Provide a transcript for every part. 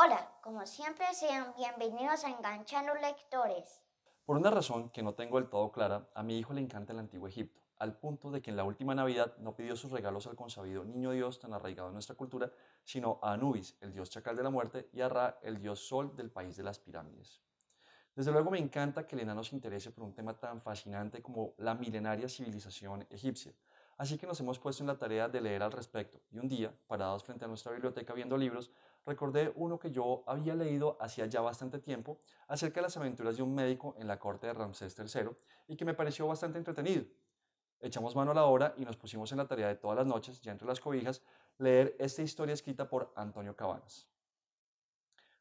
Hola, como siempre sean bienvenidos a Enganchando Lectores. Por una razón que no tengo del todo clara, a mi hijo le encanta el antiguo Egipto, al punto de que en la última Navidad no pidió sus regalos al consabido niño Dios tan arraigado en nuestra cultura, sino a Anubis, el dios chacal de la muerte, y a Ra, el dios sol del país de las pirámides. Desde luego me encanta que el nos se interese por un tema tan fascinante como la milenaria civilización egipcia, así que nos hemos puesto en la tarea de leer al respecto, y un día, parados frente a nuestra biblioteca viendo libros, recordé uno que yo había leído hacía ya bastante tiempo acerca de las aventuras de un médico en la corte de Ramsés III y que me pareció bastante entretenido. Echamos mano a la obra y nos pusimos en la tarea de todas las noches, ya entre las cobijas, leer esta historia escrita por Antonio Cabanas.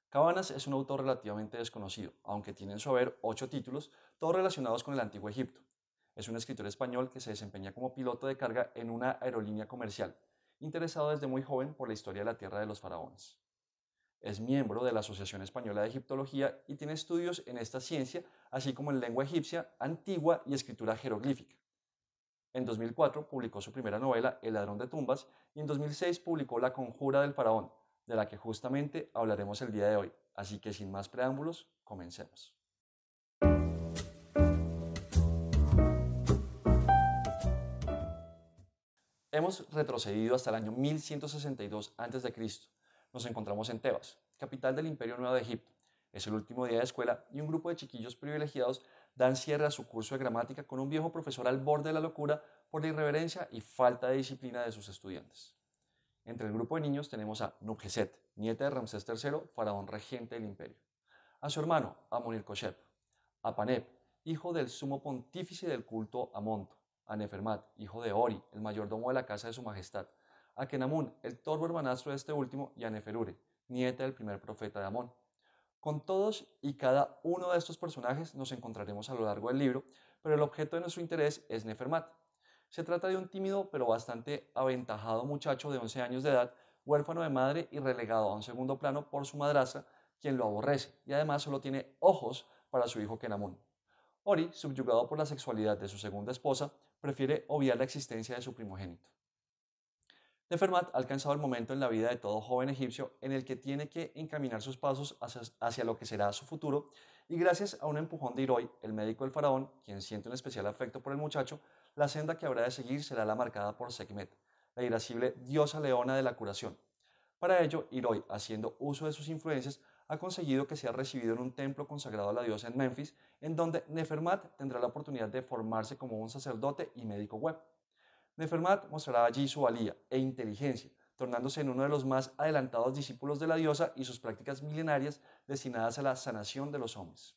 Cabanas es un autor relativamente desconocido, aunque tiene en su haber ocho títulos, todos relacionados con el antiguo Egipto. Es un escritor español que se desempeña como piloto de carga en una aerolínea comercial, interesado desde muy joven por la historia de la tierra de los faraones. Es miembro de la Asociación Española de Egiptología y tiene estudios en esta ciencia, así como en lengua egipcia, antigua y escritura jeroglífica. En 2004 publicó su primera novela, El ladrón de tumbas, y en 2006 publicó La conjura del faraón, de la que justamente hablaremos el día de hoy. Así que sin más preámbulos, comencemos. Hemos retrocedido hasta el año 1162 a.C., nos encontramos en Tebas, capital del Imperio Nuevo de Egipto. Es el último día de escuela y un grupo de chiquillos privilegiados dan cierre a su curso de gramática con un viejo profesor al borde de la locura por la irreverencia y falta de disciplina de sus estudiantes. Entre el grupo de niños tenemos a Nukheset, nieta de Ramsés III, faraón regente del imperio, a su hermano Koshep. a Panep, hijo del sumo pontífice del culto Amonto, a Nefermat, hijo de Ori, el mayordomo de la casa de su majestad, a Kenamun, el torvo hermanastro de este último, y a Neferure, nieta del primer profeta de Amón. Con todos y cada uno de estos personajes nos encontraremos a lo largo del libro, pero el objeto de nuestro interés es Nefermat. Se trata de un tímido pero bastante aventajado muchacho de 11 años de edad, huérfano de madre y relegado a un segundo plano por su madrastra, quien lo aborrece, y además solo tiene ojos para su hijo Kenamun. Ori, subyugado por la sexualidad de su segunda esposa, prefiere obviar la existencia de su primogénito. Nefermat ha alcanzado el momento en la vida de todo joven egipcio en el que tiene que encaminar sus pasos hacia, lo que será su futuro y gracias a un empujón de Hiroi, el médico del faraón, quien siente un especial afecto por el muchacho, la senda que habrá de seguir será la marcada por Sekhmet, la irascible diosa leona de la curación. Para ello, Hiroi, haciendo uso de sus influencias, ha conseguido que sea recibido en un templo consagrado a la diosa en Memphis, en donde Nefermat tendrá la oportunidad de formarse como un sacerdote y médico web. Nefermat Fermat mostrará allí su valía e inteligencia, tornándose en uno de los más adelantados discípulos de la diosa y sus prácticas milenarias destinadas a la sanación de los hombres.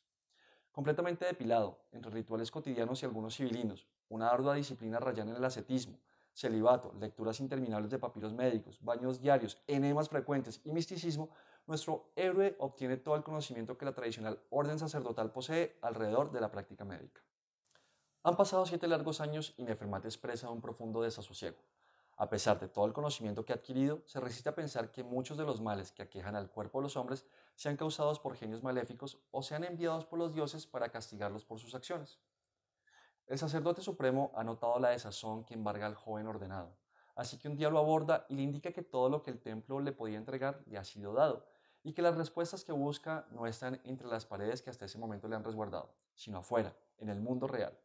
Completamente depilado, entre rituales cotidianos y algunos civilinos, una ardua disciplina rayana en el ascetismo, celibato, lecturas interminables de papiros médicos, baños diarios, enemas frecuentes y misticismo, nuestro héroe obtiene todo el conocimiento que la tradicional orden sacerdotal posee alrededor de la práctica médica. Han pasado siete largos años y mi expresa un profundo desasosiego. A pesar de todo el conocimiento que ha adquirido, se resiste a pensar que muchos de los males que aquejan al cuerpo de los hombres sean causados por genios maléficos o sean enviados por los dioses para castigarlos por sus acciones. El sacerdote supremo ha notado la desazón que embarga al joven ordenado, así que un día lo aborda y le indica que todo lo que el templo le podía entregar le ha sido dado, y que las respuestas que busca no están entre las paredes que hasta ese momento le han resguardado, sino afuera, en el mundo real.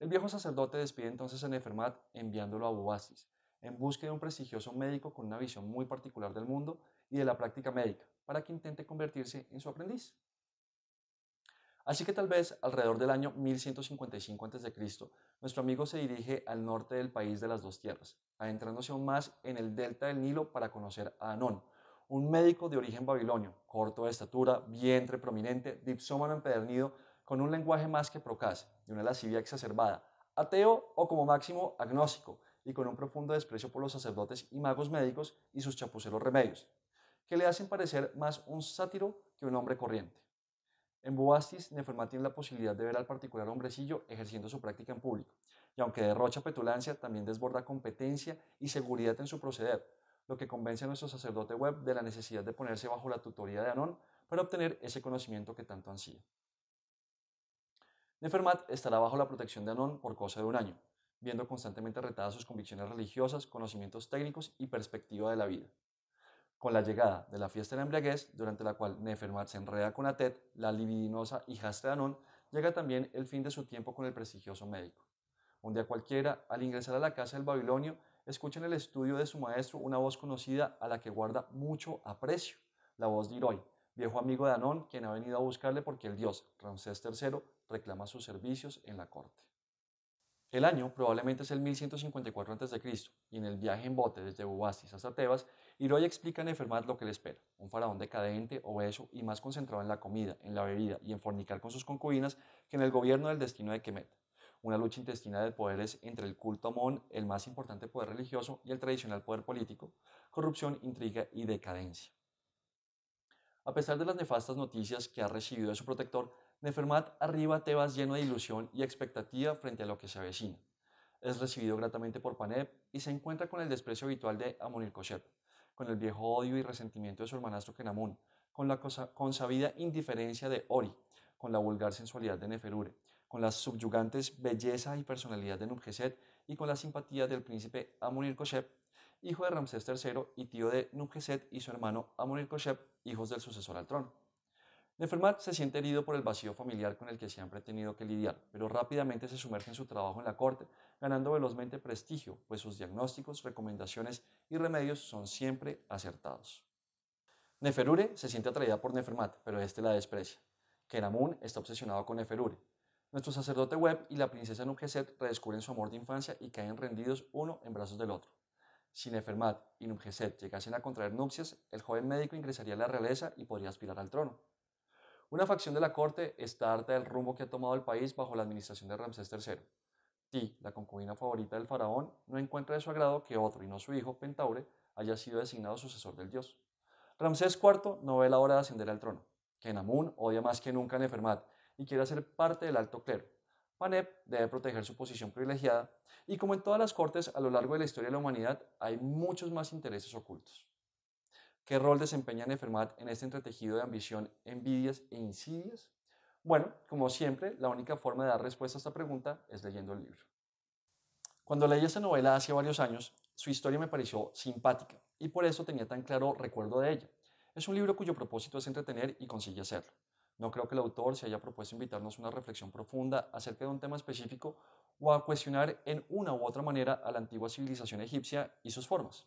El viejo sacerdote despide entonces a Nefermat enviándolo a oasis en busca de un prestigioso médico con una visión muy particular del mundo y de la práctica médica, para que intente convertirse en su aprendiz. Así que tal vez alrededor del año 1155 a.C., nuestro amigo se dirige al norte del país de las dos tierras, adentrándose aún más en el delta del Nilo para conocer a Anón, un médico de origen babilonio, corto de estatura, vientre prominente, dipsómano empedernido, con un lenguaje más que procaz, de una lascivia exacerbada, ateo o como máximo agnóstico, y con un profundo desprecio por los sacerdotes y magos médicos y sus chapuceros remedios, que le hacen parecer más un sátiro que un hombre corriente. En Boastis, Neferma tiene la posibilidad de ver al particular hombrecillo ejerciendo su práctica en público, y aunque derrocha petulancia, también desborda competencia y seguridad en su proceder, lo que convence a nuestro sacerdote web de la necesidad de ponerse bajo la tutoría de Anón para obtener ese conocimiento que tanto ansía. Nefermat estará bajo la protección de Anón por cosa de un año, viendo constantemente retadas sus convicciones religiosas, conocimientos técnicos y perspectiva de la vida. Con la llegada de la fiesta de la embriaguez, durante la cual Nefermat se enreda con Atet, la libidinosa hijastra de Anón, llega también el fin de su tiempo con el prestigioso médico. Un día cualquiera, al ingresar a la casa del babilonio, escucha en el estudio de su maestro una voz conocida a la que guarda mucho aprecio, la voz de Iroi, viejo amigo de Anón, quien ha venido a buscarle porque el dios, Ramsés III, reclama sus servicios en la corte. El año probablemente es el 1154 a.C. y en el viaje en bote desde Bubastis hasta Tebas, Hiroya explica a Nefermat lo que le espera, un faraón decadente, obeso y más concentrado en la comida, en la bebida y en fornicar con sus concubinas que en el gobierno del destino de Kemet. Una lucha intestina de poderes entre el culto Amón, el más importante poder religioso, y el tradicional poder político, corrupción, intriga y decadencia. A pesar de las nefastas noticias que ha recibido de su protector, Nefermat Fermat arriba Tebas lleno de ilusión y expectativa frente a lo que se avecina. Es recibido gratamente por Panep y se encuentra con el desprecio habitual de Amunir Cochet, con el viejo odio y resentimiento de su hermanastro Kenamun, con la consabida indiferencia de Ori, con la vulgar sensualidad de Neferure, con las subyugantes belleza y personalidad de Nubjeset y con la simpatía del príncipe Amunir kosheb hijo de Ramsés III y tío de Nubjeset y su hermano Amunir kosheb hijos del sucesor al trono. Nefermat se siente herido por el vacío familiar con el que siempre ha tenido que lidiar, pero rápidamente se sumerge en su trabajo en la corte, ganando velozmente prestigio, pues sus diagnósticos, recomendaciones y remedios son siempre acertados. Neferure se siente atraída por Nefermat, pero este la desprecia. Keramun está obsesionado con Neferure. Nuestro sacerdote Web y la princesa Nubgeset redescubren su amor de infancia y caen rendidos uno en brazos del otro. Si Nefermat y Nubgeset llegasen a contraer nupcias, el joven médico ingresaría a la realeza y podría aspirar al trono. Una facción de la corte está harta del rumbo que ha tomado el país bajo la administración de Ramsés III. Ti, la concubina favorita del faraón, no encuentra de su agrado que otro, y no su hijo, Pentaure, haya sido designado sucesor del dios. Ramsés IV no ve la hora de ascender al trono. Kenamun odia más que nunca a Nefermat y quiere hacer parte del alto clero. Panep debe proteger su posición privilegiada, y como en todas las cortes a lo largo de la historia de la humanidad, hay muchos más intereses ocultos. ¿Qué rol desempeña Nefermat en este entretejido de ambición, envidias e insidias? Bueno, como siempre, la única forma de dar respuesta a esta pregunta es leyendo el libro. Cuando leí esta novela hace varios años, su historia me pareció simpática y por eso tenía tan claro recuerdo de ella. Es un libro cuyo propósito es entretener y consigue hacerlo. No creo que el autor se haya propuesto invitarnos a una reflexión profunda acerca de un tema específico o a cuestionar en una u otra manera a la antigua civilización egipcia y sus formas.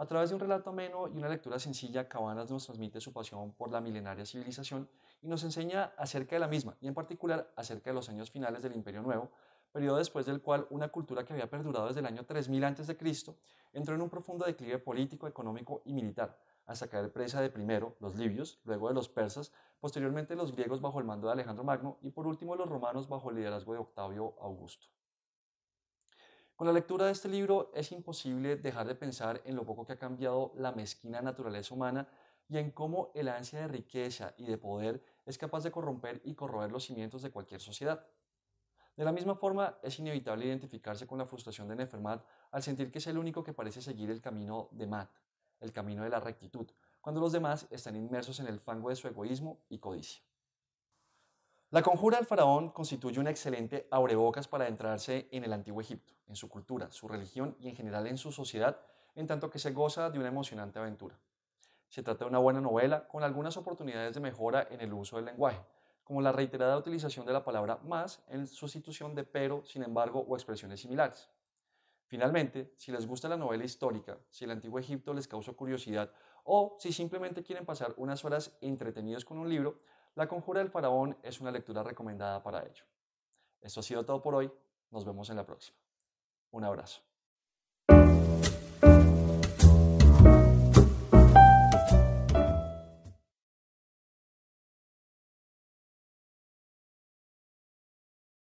A través de un relato ameno y una lectura sencilla, Cabanas nos transmite su pasión por la milenaria civilización y nos enseña acerca de la misma, y en particular acerca de los años finales del Imperio Nuevo, periodo después del cual una cultura que había perdurado desde el año 3000 a.C. entró en un profundo declive político, económico y militar, hasta caer presa de primero los libios, luego de los persas, posteriormente los griegos bajo el mando de Alejandro Magno y por último los romanos bajo el liderazgo de Octavio Augusto. Con la lectura de este libro es imposible dejar de pensar en lo poco que ha cambiado la mezquina naturaleza humana y en cómo el ansia de riqueza y de poder es capaz de corromper y corroer los cimientos de cualquier sociedad. De la misma forma, es inevitable identificarse con la frustración de Nefermat al sentir que es el único que parece seguir el camino de Matt, el camino de la rectitud, cuando los demás están inmersos en el fango de su egoísmo y codicia. La conjura del faraón constituye una excelente abrebocas para adentrarse en el antiguo Egipto, en su cultura, su religión y en general en su sociedad, en tanto que se goza de una emocionante aventura. Se trata de una buena novela con algunas oportunidades de mejora en el uso del lenguaje, como la reiterada utilización de la palabra más en sustitución de pero, sin embargo o expresiones similares. Finalmente, si les gusta la novela histórica, si el antiguo Egipto les causó curiosidad o si simplemente quieren pasar unas horas entretenidos con un libro, la conjura del faraón es una lectura recomendada para ello. Esto ha sido todo por hoy. Nos vemos en la próxima. Un abrazo.